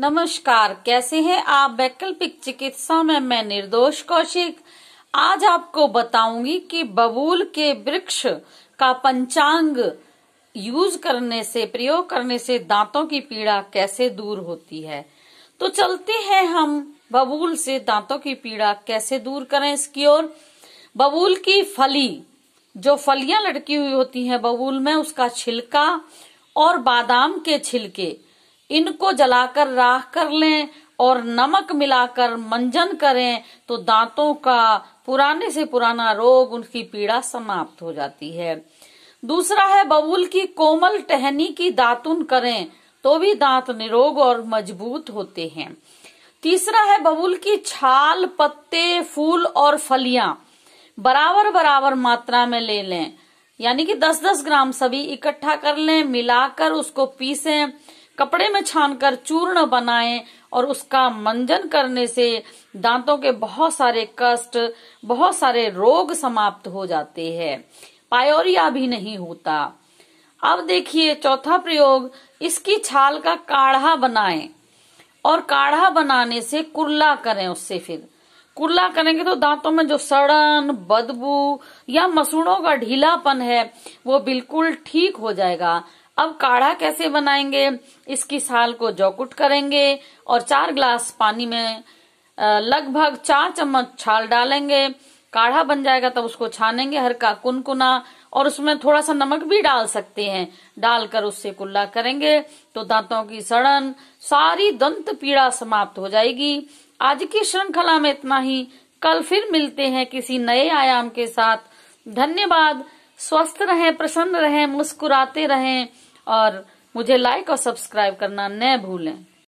नमस्कार कैसे हैं आप वैकल्पिक चिकित्सा में मैं निर्दोष कौशिक आज आपको बताऊंगी कि बबूल के वृक्ष का पंचांग यूज करने से प्रयोग करने से दांतों की पीड़ा कैसे दूर होती है तो चलते हैं हम बबूल से दांतों की पीड़ा कैसे दूर करें इसकी ओर बबूल की फली जो फलियां लटकी हुई होती हैं बबूल में उसका छिलका और बादाम के छिलके इनको जलाकर राख कर लें और नमक मिलाकर मंजन करें तो दांतों का पुराने से पुराना रोग उनकी पीड़ा समाप्त हो जाती है दूसरा है बबूल की कोमल टहनी की दातुन करें तो भी दांत निरोग और मजबूत होते हैं तीसरा है बबूल की छाल पत्ते फूल और फलियां बराबर बराबर मात्रा में ले लें यानी कि 10-10 ग्राम सभी इकट्ठा कर लें मिलाकर उसको पीसें कपड़े में छानकर चूर्ण बनाएं और उसका मंजन करने से दांतों के बहुत सारे कष्ट बहुत सारे रोग समाप्त हो जाते हैं पायोरिया भी नहीं होता अब देखिए चौथा प्रयोग इसकी छाल का काढ़ा बनाएं और काढ़ा बनाने से कुल्ला करें उससे फिर कुल्ला करेंगे तो दांतों में जो सड़न बदबू या मसूड़ों का ढीलापन है वो बिल्कुल ठीक हो जाएगा अब काढ़ा कैसे बनाएंगे इसकी साल को जौकुट करेंगे और चार ग्लास पानी में लगभग चार चम्मच छाल डालेंगे काढ़ा बन जाएगा तब उसको छानेंगे हर का कुनकुना और उसमें थोड़ा सा नमक भी डाल सकते हैं डालकर उससे कुल्ला करेंगे तो दांतों की सड़न सारी दंत पीड़ा समाप्त हो जाएगी आज की श्रृंखला में इतना ही कल फिर मिलते हैं किसी नए आयाम के साथ धन्यवाद स्वस्थ रहें प्रसन्न रहें मुस्कुराते रहें और मुझे लाइक और सब्सक्राइब करना न भूलें